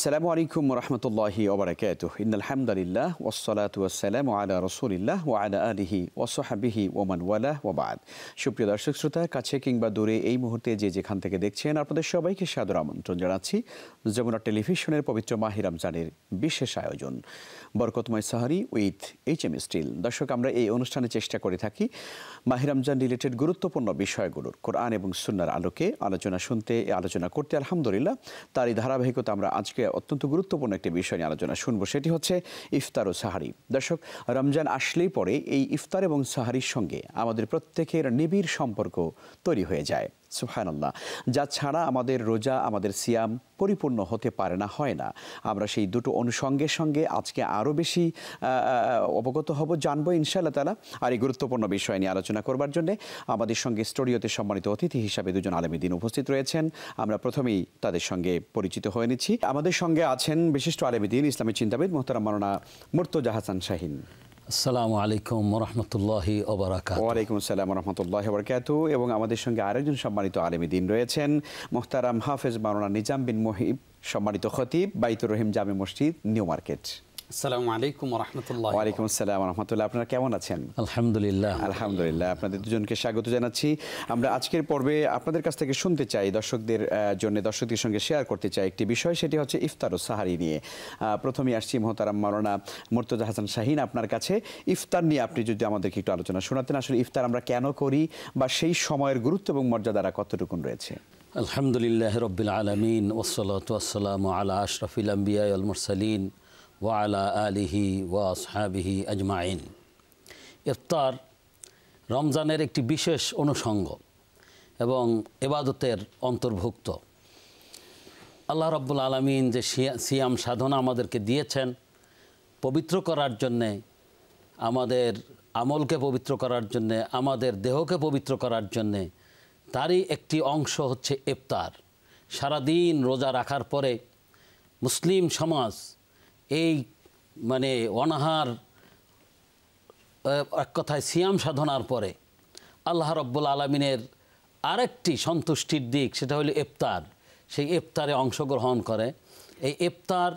আসসালামু আলাইকুম রহমতুল্লাহি ওবরাকাত ইনালহামদুলিল্লাহ ওসলাত ওসালাম আলা রসুলিল্লাহ ও আলা আলিহি ওসহাবিহি ওমান ওয়ালা ওবাদ সুপ্রিয় দর্শক কাছে কিংবা দূরে এই মুহূর্তে যেখান থেকে দেখছেন আপনাদের সবাইকে সাদর আমন্ত্রণ জানাচ্ছি যমুনা টেলিভিশনের পবিত্র মাহিরাম জানের বিশেষ আয়োজন বরকতময় সাহারি উইথ এইচ এম স্টিল দর্শক আমরা এই অনুষ্ঠানে চেষ্টা করে থাকি মাহিরামজান রিলেটেড গুরুত্বপূর্ণ বিষয়গুলোর কোরআন এবং সুন্নার আলোকে আলোচনা শুনতে আলোচনা করতে আলহামদুলিল্লাহ তার এই ধারাবাহিকতা আমরা আজকে অত্যন্ত গুরুত্বপূর্ণ একটি বিষয় নিয়ে আলোচনা শুনবো সেটি হচ্ছে ইফতার ও সাহারি দর্শক রমজান আসলেই পরে এই ইফতার এবং সাহারির সঙ্গে আমাদের প্রত্যেকের নিবিড় সম্পর্ক তৈরি হয়ে যায় সুহানাল্লাহ যা ছাড়া আমাদের রোজা আমাদের সিয়াম পরিপূর্ণ হতে পারে না হয় না আমরা সেই দুটো অনুষঙ্গের সঙ্গে আজকে আরও বেশি অবগত হব জানবো ইনশাআল্লাহ তালা আর এই গুরুত্বপূর্ণ বিষয় নিয়ে আলোচনা করবার জন্যে আমাদের সঙ্গে স্টুডিওতে সম্মানিত অতিথি হিসাবে দুজন দিন উপস্থিত রয়েছেন আমরা প্রথমেই তাদের সঙ্গে পরিচিত হয়ে নিচ্ছি আমাদের সঙ্গে আছেন বিশিষ্ট দিন ইসলামী চিন্তাবিদ মোহতারাম মারনা মুর্তজা হাসান শাহিন আসসালামু আলাইকুম রহমতুল্লাহি ওয়ালাইকুম আসসালাম রহমতুল্লাহ বরকাত এবং আমাদের সঙ্গে আরেকজন সম্মানিত আলেমী দিন রয়েছেন মোহতারাম হাফেজ মারোনা নিজাম বিন মহিব সম্মানিত খতিব বাইতুর রহিম জামে মসজিদ নিউ মার্কেট আসসালামু আলাইকুম রহমতুল্লাহ ওয়ালাইকুম আসসালাম রহমতুল্লাহ আপনারা কেমন আছেন আলহামদুলিল্লাহ আলহামদুলিল্লাহ আপনাদের দুজনকে স্বাগত জানাচ্ছি আমরা আজকের পর্বে আপনাদের কাছ থেকে শুনতে চাই দর্শকদের জন্য দর্শকদের সঙ্গে শেয়ার করতে চাই একটি বিষয় সেটি হচ্ছে ইফতার ও সাহারি নিয়ে প্রথমে আসছি মহতারাম মাওলানা মুর্তজা হাসান শাহিন আপনার কাছে ইফতার নিয়ে আপনি যদি আমাদেরকে একটু আলোচনা শোনাতেন আসলে ইফতার আমরা কেন করি বা সেই সময়ের গুরুত্ব এবং মর্যাদারা কতটুকুন রয়েছে আলহামদুলিল্লাহ রবিল আলমিন ওসলাত ওয়াসালাম আলা আশরফিল আম্বিয়া আলমুরসালিন ওয়ালা আলিহি ওয়া আসহাবিহি আজমাইন ইফতার রমজানের একটি বিশেষ অনুষঙ্গ এবং এবাদতের অন্তর্ভুক্ত আল্লাহ রব্বুল আলমিন যে সিয়াম সাধনা আমাদেরকে দিয়েছেন পবিত্র করার জন্যে আমাদের আমলকে পবিত্র করার জন্যে আমাদের দেহকে পবিত্র করার জন্যে তারই একটি অংশ হচ্ছে ইফতার সারাদিন রোজা রাখার পরে মুসলিম সমাজ এই মানে অনাহার এক কথায় সিয়াম সাধনার পরে আল্লাহ রব্বুল আলমিনের আরেকটি সন্তুষ্টির দিক সেটা হলো ইফতার সেই ইফতারে অংশগ্রহণ করে এই ইফতার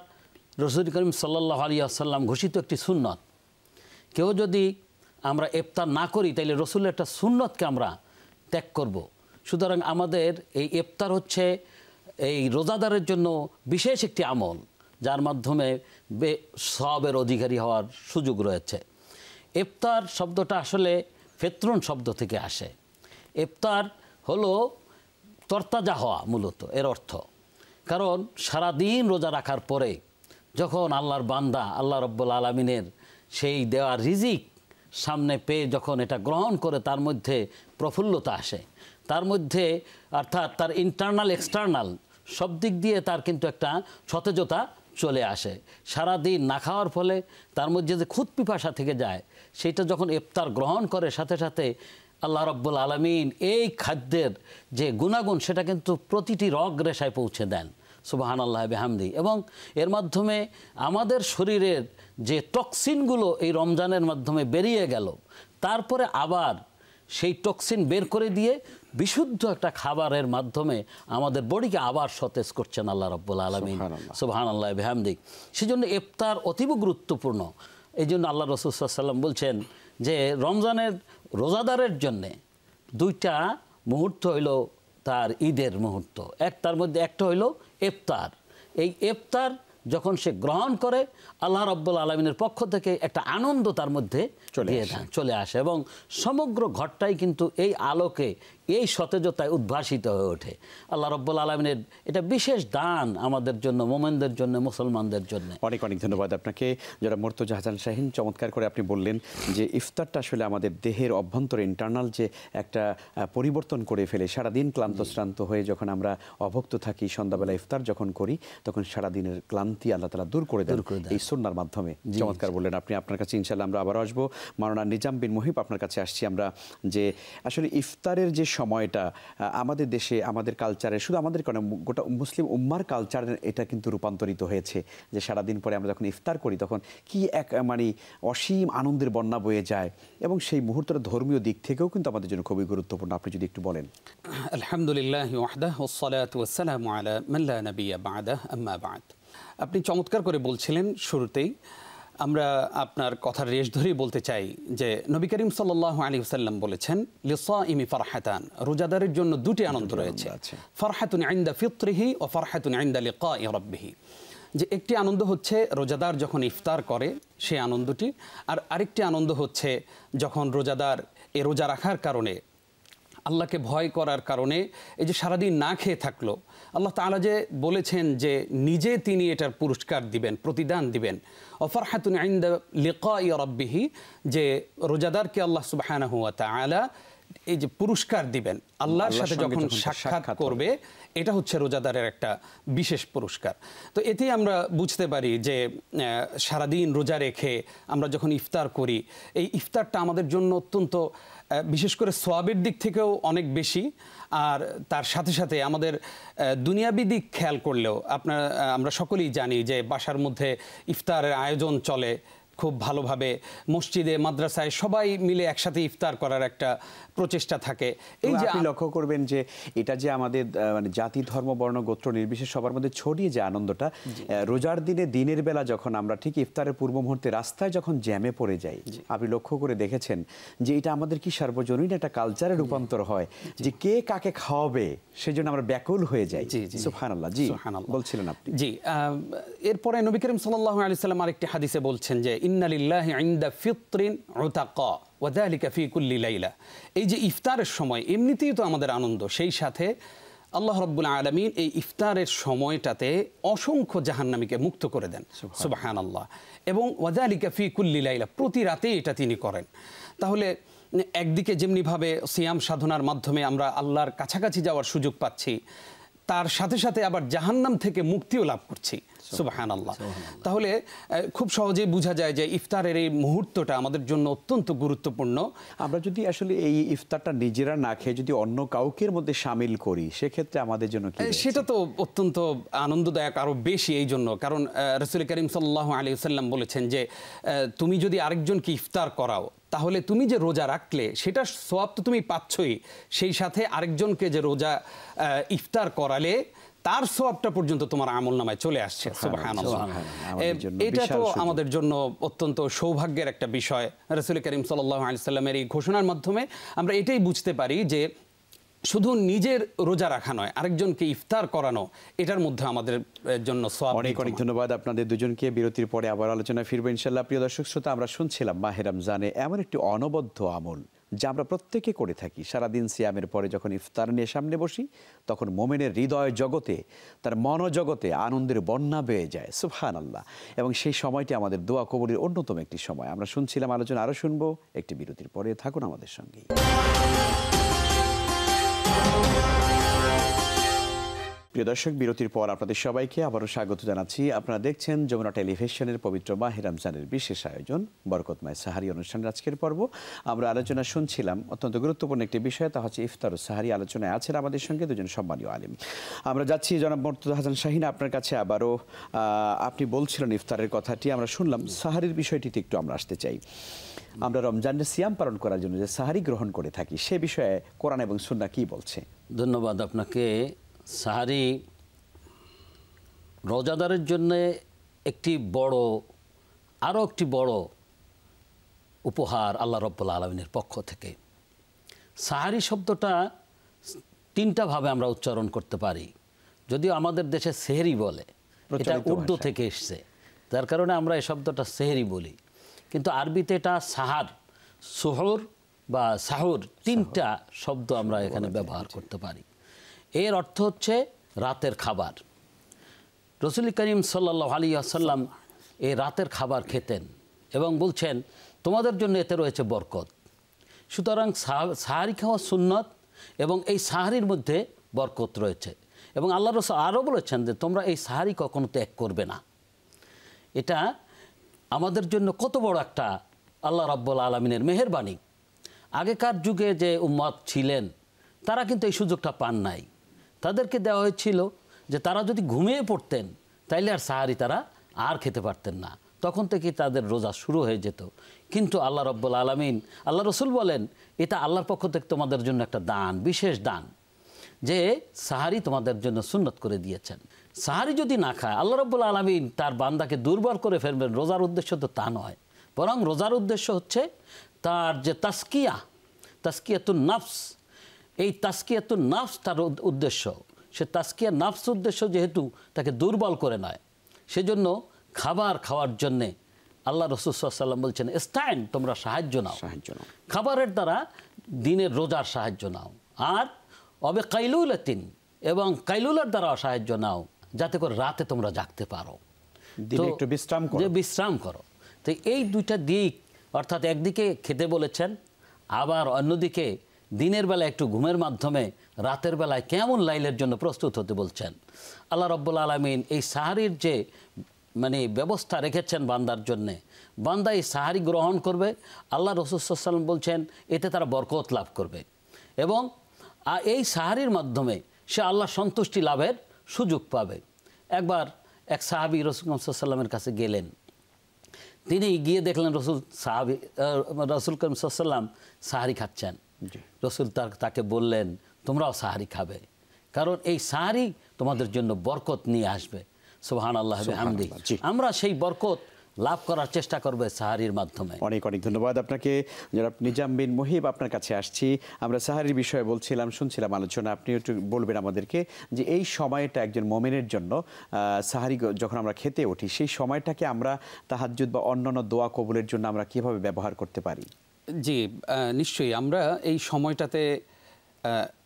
রসুল করিম সাল্লাহ আলী আসাল্লাম ঘোষিত একটি সুন্নত কেউ যদি আমরা ইফতার না করি তাহলে রসুলের একটা সুন্নতকে আমরা ত্যাগ করব। সুতরাং আমাদের এই ইফতার হচ্ছে এই রোজাদারের জন্য বিশেষ একটি আমল যার মাধ্যমে বে সবের অধিকারী হওয়ার সুযোগ রয়েছে ইফতার শব্দটা আসলে ফেত্রন শব্দ থেকে আসে ইফতার হলো তরতাজা হওয়া মূলত এর অর্থ কারণ সারাদিন রোজা রাখার পরে যখন আল্লাহর বান্দা আল্লাহ রব্বুল আলমিনের সেই দেওয়ার রিজিক সামনে পেয়ে যখন এটা গ্রহণ করে তার মধ্যে প্রফুল্লতা আসে তার মধ্যে অর্থাৎ তার ইন্টারনাল এক্সটার্নাল সব দিক দিয়ে তার কিন্তু একটা সতেজতা চলে আসে সারাদিন না খাওয়ার ফলে তার মধ্যে যে খুদ পিপাসা থেকে যায় সেটা যখন ইফতার গ্রহণ করে সাথে সাথে আল্লাহ রব্বুল আলমিন এই খাদ্যের যে গুণাগুণ সেটা কিন্তু প্রতিটি রগ রেশায় পৌঁছে দেন সুবাহান আল্লাহ বেহামদি এবং এর মাধ্যমে আমাদের শরীরের যে টক্সিনগুলো এই রমজানের মাধ্যমে বেরিয়ে গেল তারপরে আবার সেই টক্সিন বের করে দিয়ে বিশুদ্ধ একটা খাবারের মাধ্যমে আমাদের বডিকে আবার সতেজ করছেন আল্লাহ রব্বুল আলমী সুবাহান আল্লাহ সেই সেজন্য ইফতার অতীব গুরুত্বপূর্ণ এই জন্য আল্লাহ রসুলাম বলছেন যে রমজানের রোজাদারের জন্যে দুইটা মুহূর্ত হইল তার ঈদের মুহূর্ত এক তার মধ্যে একটা হইল এফতার এই ইফতার যখন সে গ্রহণ করে আল্লাহ রব্বুল আলমিনের পক্ষ থেকে একটা আনন্দ তার মধ্যে চলে চলে আসে এবং সমগ্র ঘরটাই কিন্তু এই আলোকে এই সতেজতায় উদ্ভাসিত হয়ে ওঠে আল্লাহ রব্বুল আলমিনের এটা বিশেষ দান আমাদের জন্য মোমেনদের জন্য মুসলমানদের জন্য অনেক অনেক ধন্যবাদ আপনাকে যারা মোর্তজা জাহাজান শাহিন চমৎকার করে আপনি বললেন যে ইফতারটা আসলে আমাদের দেহের অভ্যন্তর ইন্টারনাল যে একটা পরিবর্তন করে ফেলে সারাদিন ক্লান্ত শ্রান্ত হয়ে যখন আমরা অভক্ত থাকি সন্ধ্যাবেলা ইফতার যখন করি তখন সারাদিনের ক্লান্তি আল্লাহ তালা দূর করে দেন এই সন্ন্যার মাধ্যমে চমৎকার বললেন আপনি আপনার কাছে ইনশাল্লাহ আমরা আবার আসবো মারানা নিজাম বিন মুহিব আপনার কাছে আসছি আমরা যে আসলে ইফতারের যে সময়টা আমাদের দেশে আমাদের কালচারে শুধু আমাদের কারণে গোটা মুসলিম উম্মার কালচার এটা কিন্তু রূপান্তরিত হয়েছে যে সারাদিন পরে আমরা যখন ইফতার করি তখন কি এক মানে অসীম আনন্দের বন্যা বয়ে যায় এবং সেই মুহূর্তটা ধর্মীয় দিক থেকেও কিন্তু আমাদের জন্য খুবই গুরুত্বপূর্ণ আপনি যদি একটু বলেন আলহামদুলিল্লাহ আপনি চমৎকার করে বলছিলেন শুরুতেই আমরা আপনার কথার রেশ ধরেই বলতে চাই যে নবী করিম সাল্লাহ আলী সাল্লাম বলেছেন লিসা ইমি ফারহাতান রোজাদারের জন্য দুটি আনন্দ রয়েছে ফারহাতুন আইন্দা ফিত্রিহি ও ফারহাতুন আইন্দা লিকা ইরব্বিহি যে একটি আনন্দ হচ্ছে রোজাদার যখন ইফতার করে সেই আনন্দটি আর আরেকটি আনন্দ হচ্ছে যখন রোজাদার এ রোজা রাখার কারণে আল্লাহকে ভয় করার কারণে এই যে সারাদিন না খেয়ে থাকলো আল্লাহ তালা যে বলেছেন যে নিজে তিনি এটার পুরস্কার দিবেন প্রতিদান দিবেন দ্য আইন্দা লিকা ইয়রব্বিহি যে রোজাদারকে আল্লাহ সুবাহানা হুয়া তালা এই যে পুরস্কার দিবেন আল্লাহর সাথে যখন সাক্ষাৎ করবে এটা হচ্ছে রোজাদারের একটা বিশেষ পুরস্কার তো এতেই আমরা বুঝতে পারি যে সারাদিন রোজা রেখে আমরা যখন ইফতার করি এই ইফতারটা আমাদের জন্য অত্যন্ত বিশেষ করে সোয়াবের দিক থেকেও অনেক বেশি আর তার সাথে সাথে আমাদের দুনিয়াবি দিক খেয়াল করলেও আপনার আমরা সকলেই জানি যে বাসার মধ্যে ইফতারের আয়োজন চলে খুব ভালোভাবে মসজিদে মাদ্রাসায় সবাই মিলে একসাথে ইফতার করার একটা প্রচেষ্টা থাকে এই যে লক্ষ্য করবেন যে এটা যে আমাদের মানে জাতি ধর্ম বর্ণ গোত্র নির্বিশেষ সবার মধ্যে ছড়িয়ে যে আনন্দটা রোজার দিনে দিনের বেলা যখন আমরা ঠিক ইফতারের পূর্ব মুহূর্তে রাস্তায় যখন জ্যামে পড়ে যাই আপনি লক্ষ্য করে দেখেছেন যে এটা আমাদের কি সার্বজনীন একটা কালচারে রূপান্তর হয় যে কে কাকে খাওয়াবে সেজন্য আমরা ব্যাকুল হয়ে যাই সুবহানাল্লাহ জি বলছিলেন আপনি জি এরপরে নবী করিম সাল্লাল্লাহু আলাইহি সাল্লাম আরেকটি হাদিসে বলছেন যে ইন্নালিল্লাহ ইন্দা ফিতরিন ওতাক ওয়াদালিকা ফিকুল্লি লাইলা এই যে ইফতারের সময় এমনিতেই তো আমাদের আনন্দ সেই সাথে আল্লাহ রব্বুল আলমিন এই ইফতারের সময়টাতে অসংখ্য জাহান্নামীকে মুক্ত করে দেন সুবাহান আল্লাহ এবং ওয়াজালিকা কুল্লি লাইলা প্রতি রাতে এটা তিনি করেন তাহলে একদিকে যেমনিভাবে সিয়াম সাধনার মাধ্যমে আমরা আল্লাহর কাছাকাছি যাওয়ার সুযোগ পাচ্ছি তার সাথে সাথে আবার জাহান্নাম থেকে মুক্তিও লাভ করছি সুবাহান আল্লাহ তাহলে খুব সহজেই বোঝা যায় যে ইফতারের এই মুহূর্তটা আমাদের জন্য অত্যন্ত গুরুত্বপূর্ণ আমরা যদি আসলে এই ইফতারটা নিজেরা না খেয়ে যদি অন্য কাউকের মধ্যে সামিল করি সেক্ষেত্রে আমাদের জন্য সেটা তো অত্যন্ত আনন্দদায়ক আরও বেশি এই জন্য কারণ রসুল করিম সাল্লাহ আলী সাল্লাম বলেছেন যে তুমি যদি আরেকজনকে ইফতার করাও তাহলে তুমি যে রোজা রাখলে সেটা সোয়াব তো তুমি পাচ্ছই সেই সাথে আরেকজনকে যে রোজা ইফতার করালে তার সোয়াবটা পর্যন্ত তোমার আমল নামায় চলে আসছে হ্যাঁ, হ্যাঁ, হ্যাঁ, এটা তো আমাদের জন্য অত্যন্ত সৌভাগ্যের একটা বিষয় রসুল করিম সাল্লাহ এই ঘোষণার মাধ্যমে আমরা এটাই বুঝতে পারি যে শুধু নিজের রোজা রাখা নয় আরেকজনকে ইফতার করানো এটার মধ্যে আমাদের জন্য অনেক অনেক ধন্যবাদ আপনাদের দুজনকে বিরতির পরে আবার আলোচনা ফিরবো ইনশাল্লাহ প্রিয় দর্শক শ্রোতা আমরা শুনছিলাম মাহেরাম জানে এমন একটি অনবদ্য আমল যা আমরা প্রত্যেকে করে থাকি সারাদিন সিয়ামের পরে যখন ইফতার নিয়ে সামনে বসি তখন মোমেনের হৃদয় জগতে তার মনোজগতে আনন্দের বন্যা বেয়ে যায় সুফহান আল্লাহ এবং সেই সময়টি আমাদের দোয়া কবরের অন্যতম একটি সময় আমরা শুনছিলাম আলোচনা আরও শুনবো একটি বিরতির পরে থাকুন আমাদের সঙ্গে প্রিয় দর্শক বিরতির পর আপনাদের সবাইকে আবারও স্বাগত জানাচ্ছি আপনারা দেখছেন যমুনা টেলিভিশনের পবিত্র মাহে রমজানের বিশেষ আয়োজন বরকতময় সাহারি অনুষ্ঠানের আজকের পর্ব আমরা আলোচনা শুনছিলাম অত্যন্ত গুরুত্বপূর্ণ একটি বিষয় তা হচ্ছে ইফতার ও সাহারি আলোচনায় আছেন আমাদের সঙ্গে দুজন সম্মানীয় আলিম আমরা যাচ্ছি জনাব মর্তুদা হাসান শাহিন আপনার কাছে আবারও আপনি বলছিলেন ইফতারের কথাটি আমরা শুনলাম সাহারির বিষয়টিতে একটু আমরা আসতে চাই আমরা রমজানের সিয়াম পালন করার জন্য যে সাহারি গ্রহণ করে থাকি সে বিষয়ে কোরআন এবং সুন্না কি বলছে ধন্যবাদ আপনাকে সাহারি রোজাদারের জন্যে একটি বড় আরও একটি বড় উপহার আল্লাহ রব্বুল্লা আলমিনের পক্ষ থেকে সাহারি শব্দটা তিনটাভাবে আমরা উচ্চারণ করতে পারি যদিও আমাদের দেশে সেহেরি বলে এটা উর্দু থেকে এসছে যার কারণে আমরা এই শব্দটা সেহেরি বলি কিন্তু আরবিতে এটা সাহার সোহর বা সাহর তিনটা শব্দ আমরা এখানে ব্যবহার করতে পারি এর অর্থ হচ্ছে রাতের খাবার রসুল করিম সাল্লা আলী আসাল্লাম এই রাতের খাবার খেতেন এবং বলছেন তোমাদের জন্য এতে রয়েছে বরকত সুতরাং সাহারি খাওয়া সুন্নত এবং এই সাহারির মধ্যে বরকত রয়েছে এবং আল্লাহ রসুল আরও বলেছেন যে তোমরা এই সাহারি কখনো ত্যাগ করবে না এটা আমাদের জন্য কত বড় একটা আল্লাহ রাব্বুল আলমিনের মেহরবাণী আগেকার যুগে যে উম্মত ছিলেন তারা কিন্তু এই সুযোগটা পান নাই তাদেরকে দেওয়া হয়েছিল যে তারা যদি ঘুমিয়ে পড়তেন তাইলে আর সাহারি তারা আর খেতে পারতেন না তখন থেকে তাদের রোজা শুরু হয়ে যেত কিন্তু আল্লাহ রব্বুল আলমিন আল্লাহ রসুল বলেন এটা আল্লাহর পক্ষ থেকে তোমাদের জন্য একটা দান বিশেষ দান যে সাহারি তোমাদের জন্য সুন্নত করে দিয়েছেন সাহারি যদি না খায় আল্লাহ রব্বুল আলমিন তার বান্দাকে দুর্বল করে ফেলবেন রোজার উদ্দেশ্য তো তা নয় বরং রোজার উদ্দেশ্য হচ্ছে তার যে তাস্কিয়া তাস্কিয়াতুন নাফস এই তাস্কিয়া তো নাফস তার উদ্দেশ্য সে তাস্কিয়া নাফস উদ্দেশ্য যেহেতু তাকে দুর্বল করে নেয় সেজন্য খাবার খাওয়ার জন্যে আল্লাহ রসুল্লাম বলছেন স্টাইন তোমরা সাহায্য নাও সাহায্য নাও খাবারের দ্বারা দিনের রোজার সাহায্য নাও আর অবে কাইলুল তিন এবং কাইলুলার দ্বারা সাহায্য নাও যাতে করে রাতে তোমরা জাগতে পারো একটু বিশ্রাম করো বিশ্রাম করো তো এই দুইটা দিক অর্থাৎ একদিকে খেতে বলেছেন আবার অন্যদিকে দিনের বেলা একটু ঘুমের মাধ্যমে রাতের বেলায় কেমন লাইলের জন্য প্রস্তুত হতে বলছেন আল্লাহ রব্বুল আলমিন এই সাহারির যে মানে ব্যবস্থা রেখেছেন বান্দার জন্যে বান্দা এই সাহারি গ্রহণ করবে আল্লাহ রসুসাল্লাম বলছেন এতে তারা বরকত লাভ করবে এবং এই সাহারির মাধ্যমে সে আল্লাহ সন্তুষ্টি লাভের সুযোগ পাবে একবার এক সাহাবি রসুলামের কাছে গেলেন তিনি গিয়ে দেখলেন রসুল সাহাবি রসুল করিম সাল্লাম সাহারি খাচ্ছেন রসুল তার তাকে বললেন তোমরাও সাহারি খাবে কারণ এই সাহারি তোমাদের জন্য বরকত নিয়ে আসবে সোহান আল্লাহ হামদি আমরা সেই বরকত লাভ করার চেষ্টা করবে সাহারির মাধ্যমে অনেক অনেক ধন্যবাদ আপনাকে যারা নিজাম বিন মহিব আপনার কাছে আসছি আমরা সাহারির বিষয়ে বলছিলাম শুনছিলাম আলোচনা আপনি একটু বলবেন আমাদেরকে যে এই সময়টা একজন মোমেনের জন্য সাহারি যখন আমরা খেতে উঠি সেই সময়টাকে আমরা তাহাজুদ বা অন্যান্য দোয়া কবুলের জন্য আমরা কিভাবে ব্যবহার করতে পারি জি নিশ্চয়ই আমরা এই সময়টাতে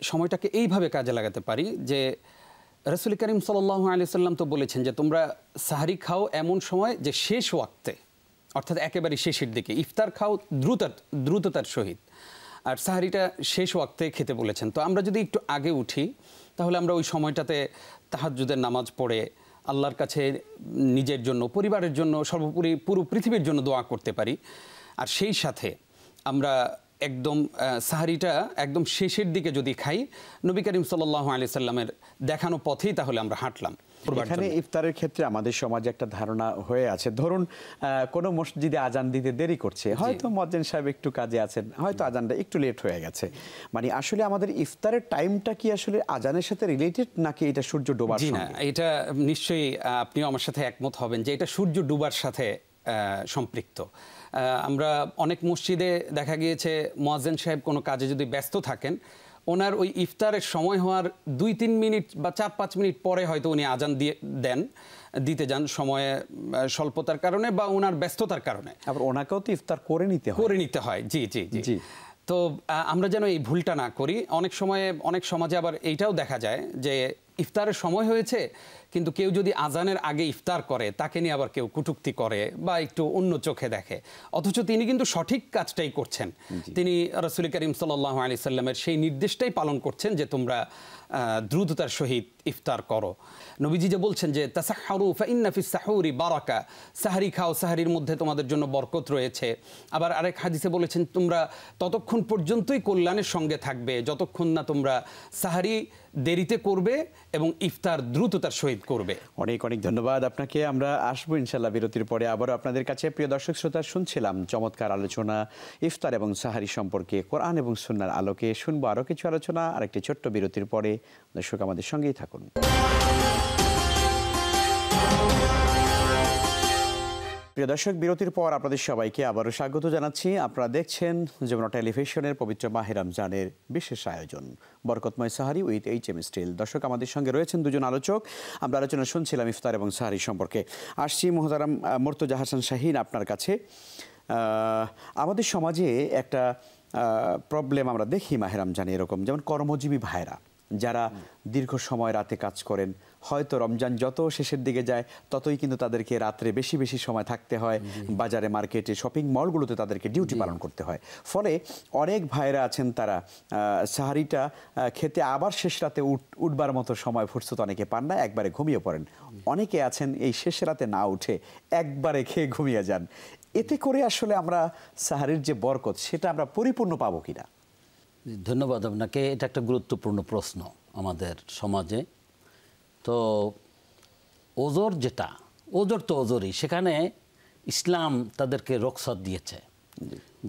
সময়টাকে এইভাবে কাজে লাগাতে পারি যে রসুল করিম সাল্লাহ সাল্লাম তো বলেছেন যে তোমরা সাহারি খাও এমন সময় যে শেষ ওয়াক্তে অর্থাৎ একেবারে শেষের দিকে ইফতার খাও দ্রুত দ্রুততার সহিত আর সাহারিটা শেষ ওয়াক্তে খেতে বলেছেন তো আমরা যদি একটু আগে উঠি তাহলে আমরা ওই সময়টাতে তাহাজুদের নামাজ পড়ে আল্লাহর কাছে নিজের জন্য পরিবারের জন্য সর্বোপরি পুরো পৃথিবীর জন্য দোয়া করতে পারি আর সেই সাথে আমরা একদম সাহারিটা একদম শেষের দিকে যদি খাই নবী করিম সাল্লাহ আলি সাল্লামের দেখানো পথেই তাহলে আমরা হাঁটলাম এখানে ইফতারের ক্ষেত্রে আমাদের সমাজে একটা ধারণা হয়ে আছে ধরুন কোনো মসজিদে আজান দিতে দেরি করছে হয়তো মজ্জেন সাহেব একটু কাজে আছেন হয়তো আজানটা একটু লেট হয়ে গেছে মানে আসলে আমাদের ইফতারের টাইমটা কি আসলে আজানের সাথে রিলেটেড নাকি এটা সূর্য ডোবার না এটা নিশ্চয়ই আপনিও আমার সাথে একমত হবেন যে এটা সূর্য ডুবার সাথে সম্পৃক্ত আমরা অনেক মসজিদে দেখা গিয়েছে মোয়াজেন সাহেব কোনো কাজে যদি ব্যস্ত থাকেন ওনার ওই ইফতারের সময় হওয়ার দুই তিন মিনিট বা চার পাঁচ মিনিট পরে হয়তো উনি আজান দিয়ে দেন দিতে যান সময়ে স্বল্পতার কারণে বা ওনার ব্যস্ততার কারণে আবার ওনাকেও তো ইফতার করে নিতে করে নিতে হয় জি জি জি তো আমরা যেন এই ভুলটা না করি অনেক সময়ে অনেক সমাজে আবার এইটাও দেখা যায় যে ইফতারের সময় হয়েছে কিন্তু কেউ যদি আজানের আগে ইফতার করে তাকে নিয়ে আবার কেউ কুটুক্তি করে বা একটু অন্য চোখে দেখে অথচ তিনি কিন্তু সঠিক কাজটাই করছেন তিনি রসুল করিম সাল্লাহ আলি সাল্লামের সেই নির্দেশটাই পালন করছেন যে তোমরা দ্রুততার সহিত ইফতার করো নবীজি যে বলছেন যে তাসাহারু সাহুরি বারাকা সাহারি খাও সাহারির মধ্যে তোমাদের জন্য বরকত রয়েছে আবার আরেক হাদিসে বলেছেন তোমরা ততক্ষণ পর্যন্তই কল্যাণের সঙ্গে থাকবে যতক্ষণ না তোমরা সাহারি দেরিতে করবে এবং ইফতার দ্রুততার সহিত নিশ্চিত করবে অনেক অনেক ধন্যবাদ আপনাকে আমরা আসবো ইনশাল্লাহ বিরতির পরে আবারও আপনাদের কাছে প্রিয় দর্শক শ্রোতা শুনছিলাম চমৎকার আলোচনা ইফতার এবং সাহারি সম্পর্কে কোরআন এবং সুন্নার আলোকে শুনবো আরও কিছু আলোচনা আর একটি ছোট্ট বিরতির পরে দর্শক আমাদের সঙ্গেই থাকুন প্রিয় দর্শক বিরতির পর আপনাদের সবাইকে আবারও স্বাগত জানাচ্ছি আপনারা দেখছেন যমুনা টেলিভিশনের পবিত্র মাহে রমজানের বিশেষ আয়োজন বরকতময় সাহারি উইথ এইচ এম স্টিল দর্শক আমাদের সঙ্গে রয়েছেন দুজন আলোচক আমরা আলোচনা শুনছিলাম ইফতার এবং সাহারি সম্পর্কে আসছি মোহতারাম মোর্তজা হাসান শাহিন আপনার কাছে আমাদের সমাজে একটা প্রবলেম আমরা দেখি মাহে রমজানে এরকম যেমন কর্মজীবী ভাইরা যারা দীর্ঘ সময় রাতে কাজ করেন হয়তো রমজান যত শেষের দিকে যায় ততই কিন্তু তাদেরকে রাত্রে বেশি বেশি সময় থাকতে হয় বাজারে মার্কেটে শপিং মলগুলোতে তাদেরকে ডিউটি পালন করতে হয় ফলে অনেক ভাইরা আছেন তারা সাহারিটা খেতে আবার শেষ রাতে উঠবার মতো সময় ফুরসত অনেকে পান না একবারে ঘুমিয়ে পড়েন অনেকে আছেন এই শেষ রাতে না উঠে একবারে খেয়ে ঘুমিয়ে যান এতে করে আসলে আমরা সাহারির যে বরকত সেটা আমরা পরিপূর্ণ পাবো কিনা ধন্যবাদ আপনাকে এটা একটা গুরুত্বপূর্ণ প্রশ্ন আমাদের সমাজে তো ওজোর যেটা ওজোর তো ওজোরই সেখানে ইসলাম তাদেরকে রক্ষত দিয়েছে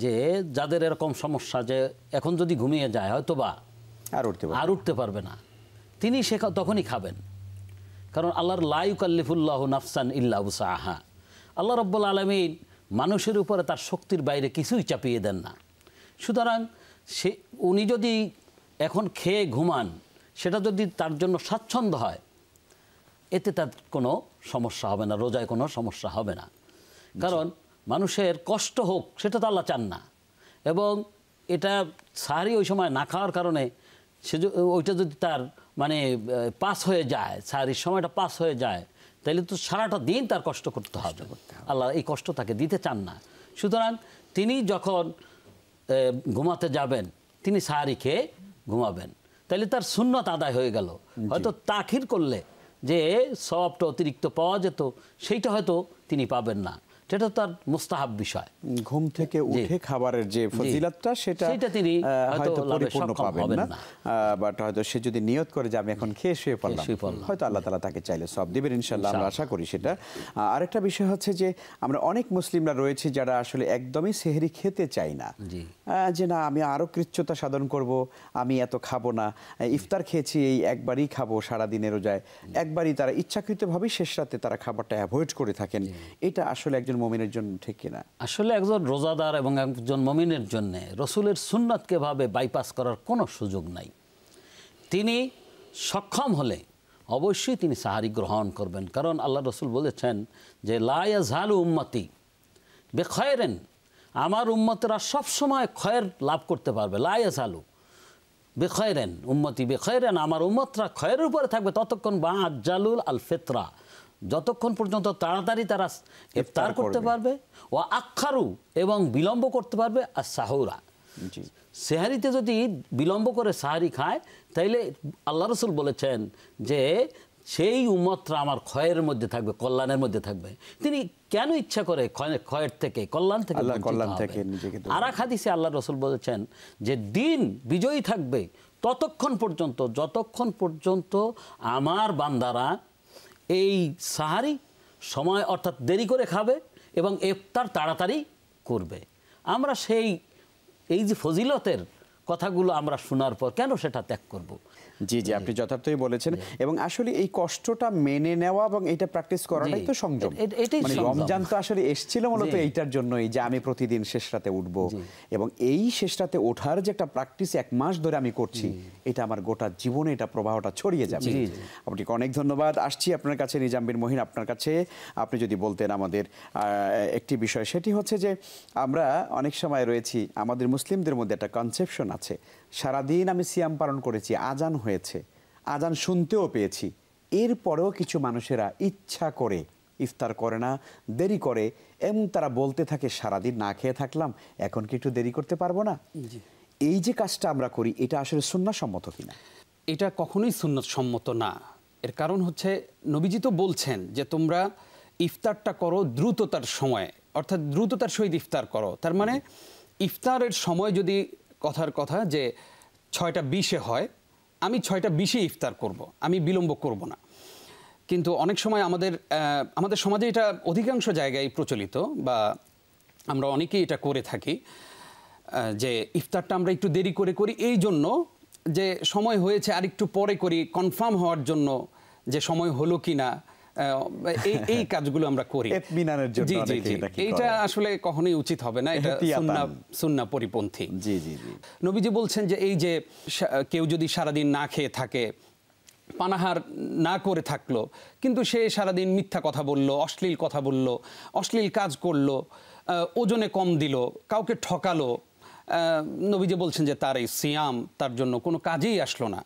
যে যাদের এরকম সমস্যা যে এখন যদি ঘুমিয়ে যায় হয়তো বা আর উঠতে আর উঠতে পারবে না তিনি সে তখনই খাবেন কারণ আল্লাহর লাইকাল্লিফুল্লাহ নাফসান ইল্লা আহা আল্লাহ রব্বুল আলমিন মানুষের উপরে তার শক্তির বাইরে কিছুই চাপিয়ে দেন না সুতরাং সে উনি যদি এখন খেয়ে ঘুমান সেটা যদি তার জন্য স্বাচ্ছন্দ্য হয় এতে তার কোনো সমস্যা হবে না রোজায় কোনো সমস্যা হবে না কারণ মানুষের কষ্ট হোক সেটা তো আল্লাহ চান না এবং এটা সাহারি ওই সময় না খাওয়ার কারণে সে ওইটা যদি তার মানে পাস হয়ে যায় সাহারির সময়টা পাস হয়ে যায় তাহলে তো সারাটা দিন তার কষ্ট করতে হবে আল্লাহ এই কষ্ট তাকে দিতে চান না সুতরাং তিনি যখন ঘুমাতে যাবেন তিনি সাহারি খেয়ে ঘুমাবেন তাহলে তার সুন্নত আদায় হয়ে গেল হয়তো তাখির করলে যে সবটা অতিরিক্ত পাওয়া যেত সেইটা হয়তো তিনি পাবেন না সেটা তার বিষয় ঘুম থেকে উঠে খাবারের যে সেটা সেটা তিনি হয়তো পরিপূর্ণ পাবেন না বাট হয়তো সে যদি নিয়ত করে যে আমি এখন খেয়ে শুয়ে পড়লাম হয়তো আল্লাহ তাকে চাইলে সব আমরা আশা করি সেটা আরেকটা বিষয় হচ্ছে যে আমরা অনেক মুসলিমরা রয়েছে যারা আসলে একদমই সেহেরি খেতে চাই না যে না আমি আরো কৃচ্ছতা সাধন করব আমি এত খাবো না ইফতার খেয়েছি এই একবারই খাবো সারা দিনের রোজায় একবারই তারা ইচ্ছাকৃতভাবেই শেষ রাতে তারা খাবারটা অ্যাভয়েড করে থাকেন এটা আসলে একজন মমিনের জন্য ঠিক কিনা আসলে একজন রোজাদার এবং একজন মমিনের জন্য রসুলের সুন্নতকে ভাবে বাইপাস করার কোনো সুযোগ নাই তিনি সক্ষম হলে অবশ্যই তিনি সাহারি গ্রহণ করবেন কারণ আল্লাহ রসুল বলেছেন যে লায়া ঝালু উম্মতি বে খয়েরেন আমার উম্মতেরা সবসময় ক্ষয়ের লাভ করতে পারবে লায়া ঝালু বেখয়েরেন উম্মতি বেখয়েরেন আমার উম্মতরা ক্ষয়ের উপরে থাকবে ততক্ষণ বা আজ্জালুল আল ফেতরা যতক্ষণ পর্যন্ত তাড়াতাড়ি তারা ইফতার করতে পারবে ও আক্ষারু এবং বিলম্ব করতে পারবে আর সাহুরা সেহারিতে যদি বিলম্ব করে সাহারি খায় তাইলে আল্লাহ রসুল বলেছেন যে সেই উম্মতরা আমার ক্ষয়ের মধ্যে থাকবে কল্যাণের মধ্যে থাকবে তিনি কেন ইচ্ছা করে ক্ষয়ের থেকে কল্যাণ থেকে কল্যাণ থেকে আর এক হাদিসে আল্লাহ রসুল বলেছেন যে দিন বিজয়ী থাকবে ততক্ষণ পর্যন্ত যতক্ষণ পর্যন্ত আমার বান্দারা এই সাহারি সময় অর্থাৎ দেরি করে খাবে এবং এফতার তাড়াতাড়ি করবে আমরা সেই এই যে ফজিলতের কথাগুলো আমরা শোনার পর কেন সেটা ত্যাগ করব। জি জি আপনি যথার্থই বলেছেন এবং আসলে এই কষ্টটা মেনে নেওয়া এবং এটা প্র্যাকটিস করাটাই তো সংযম মানে রমজান তো আসলে এসেছিল মূলত এইটার জন্যই যে আমি প্রতিদিন শেষ রাতে উঠব এবং এই শেষ রাতে ওঠার যে একটা প্র্যাকটিস এক মাস ধরে আমি করছি এটা আমার গোটা জীবনে এটা প্রবাহটা ছড়িয়ে যাবে আপনাকে অনেক ধন্যবাদ আসছি আপনার কাছে নিজাম মহিন আপনার কাছে আপনি যদি বলতেন আমাদের একটি বিষয় সেটি হচ্ছে যে আমরা অনেক সময় রয়েছি আমাদের মুসলিমদের মধ্যে একটা কনসেপশন আছে সারাদিন আমি সিয়াম পালন করেছি আজান হয়েছে আজান শুনতেও পেয়েছি এরপরেও কিছু মানুষেরা ইচ্ছা করে ইফতার করে না দেরি করে এবং তারা বলতে থাকে সারাদিন না খেয়ে থাকলাম এখন কি একটু দেরি করতে পারবো না এই যে কাজটা আমরা করি এটা আসলে সম্মত কিনা এটা কখনোই সম্মত না এর কারণ হচ্ছে নবীজি তো বলছেন যে তোমরা ইফতারটা করো দ্রুততার সময় অর্থাৎ দ্রুততার সহিত ইফতার করো তার মানে ইফতারের সময় যদি কথার কথা যে ছয়টা বিশে হয় আমি ছয়টা বিশে ইফতার করব। আমি বিলম্ব করব না কিন্তু অনেক সময় আমাদের আমাদের সমাজে এটা অধিকাংশ জায়গায় প্রচলিত বা আমরা অনেকেই এটা করে থাকি যে ইফতারটা আমরা একটু দেরি করে করি এই জন্য যে সময় হয়েছে আর একটু পরে করি কনফার্ম হওয়ার জন্য যে সময় হলো কি না এই কাজগুলো আমরা করি জি জি এইটা আসলে কখনোই উচিত হবে না এটা সুন্না সুন্না পরিপন্থী জি জি জি নবীজি বলছেন যে এই যে কেউ যদি সারাদিন না খেয়ে থাকে পানাহার না করে থাকলো কিন্তু সে সারাদিন মিথ্যা কথা বলল অশ্লীল কথা বলল অশ্লীল কাজ করলো ওজনে কম দিল কাউকে ঠকালো নবীজি বলছেন যে তার এই সিয়াম তার জন্য কোনো কাজেই আসলো না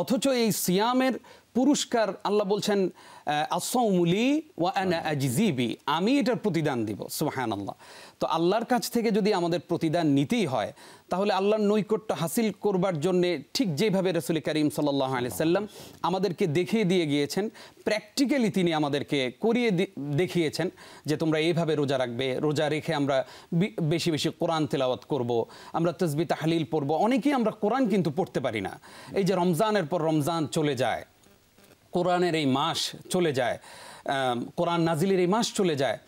অথচ এই সিয়ামের পুরস্কার আল্লাহ বলছেন আসৌমুলি ওয়া আনা আজিজিবি আমি এটার প্রতিদান দিব সুহান আল্লাহ তো আল্লাহর কাছ থেকে যদি আমাদের প্রতিদান নিতেই হয় তাহলে আল্লাহর নৈকট্য হাসিল করবার জন্যে ঠিক যেভাবে রসুল করিম সাল্লাহ আলি সাল্লাম আমাদেরকে দেখিয়ে দিয়ে গিয়েছেন প্র্যাকটিক্যালি তিনি আমাদেরকে করিয়ে দেখিয়েছেন যে তোমরা এইভাবে রোজা রাখবে রোজা রেখে আমরা বেশি বেশি কোরআন তেলাওয়াত করব। আমরা তসবি তাহলিল পড়বো অনেকেই আমরা কোরআন কিন্তু পড়তে পারি না এই যে রমজানের পর রমজান চলে যায় কোরআনের এই মাস চলে যায় কোরআন নাজিলের এই মাস চলে যায়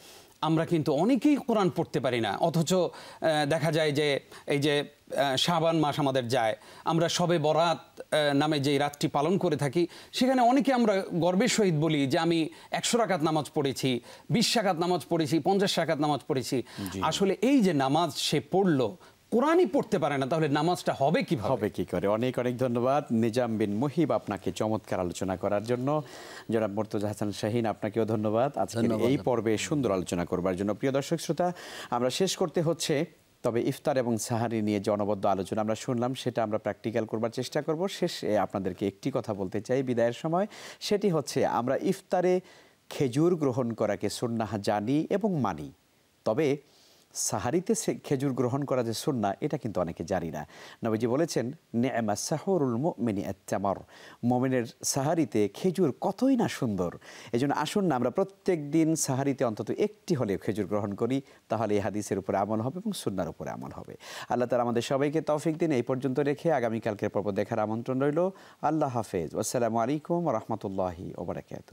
আমরা কিন্তু অনেকেই কোরআন পড়তে পারি না অথচ দেখা যায় যে এই যে শাবান মাস আমাদের যায় আমরা সবে বরাত নামে যে রাতটি পালন করে থাকি সেখানে অনেকে আমরা গর্বের সহিত বলি যে আমি একশো রাকাত নামাজ পড়েছি বিশ শাকাত নামাজ পড়েছি পঞ্চাশ শাকাত নামাজ পড়েছি আসলে এই যে নামাজ সে পড়লো কোরআনই পড়তে পারে না তাহলে নামাজটা হবে কি হবে কি করে অনেক অনেক ধন্যবাদ নিজাম বিন মুহিব আপনাকে চমৎকার আলোচনা করার জন্য জনাব মোর্তজা হাসান শাহিন আপনাকেও ধন্যবাদ আজকে এই পর্বে সুন্দর আলোচনা করবার জন্য প্রিয় দর্শক শ্রোতা আমরা শেষ করতে হচ্ছে তবে ইফতার এবং সাহারি নিয়ে যে অনবদ্য আলোচনা আমরা শুনলাম সেটা আমরা প্র্যাকটিক্যাল করবার চেষ্টা করব শেষে আপনাদেরকে একটি কথা বলতে চাই বিদায়ের সময় সেটি হচ্ছে আমরা ইফতারে খেজুর গ্রহণ করাকে সন্ন্যাহা জানি এবং মানি তবে সাহারিতে সে খেজুর গ্রহণ করা যে সুন্না এটা কিন্তু অনেকে জানি না নবীজি বলেছেন নেমা সাহরুল মিনি আত্মামর মোমেনের সাহারিতে খেজুর কতই না সুন্দর এই জন্য আসুন না আমরা প্রত্যেক দিন সাহারিতে অন্তত একটি হলেও খেজুর গ্রহণ করি তাহলে এই হাদিসের উপরে আমল হবে এবং সুন্নার উপরে আমল হবে আল্লাহ তালা আমাদের সবাইকে তৌফিক দিন এই পর্যন্ত রেখে আগামীকালকের পর্ব দেখার আমন্ত্রণ রইল আল্লাহ হাফেজ আসসালামু আলাইকুম রহমতুল্লাহি ওবরাকাত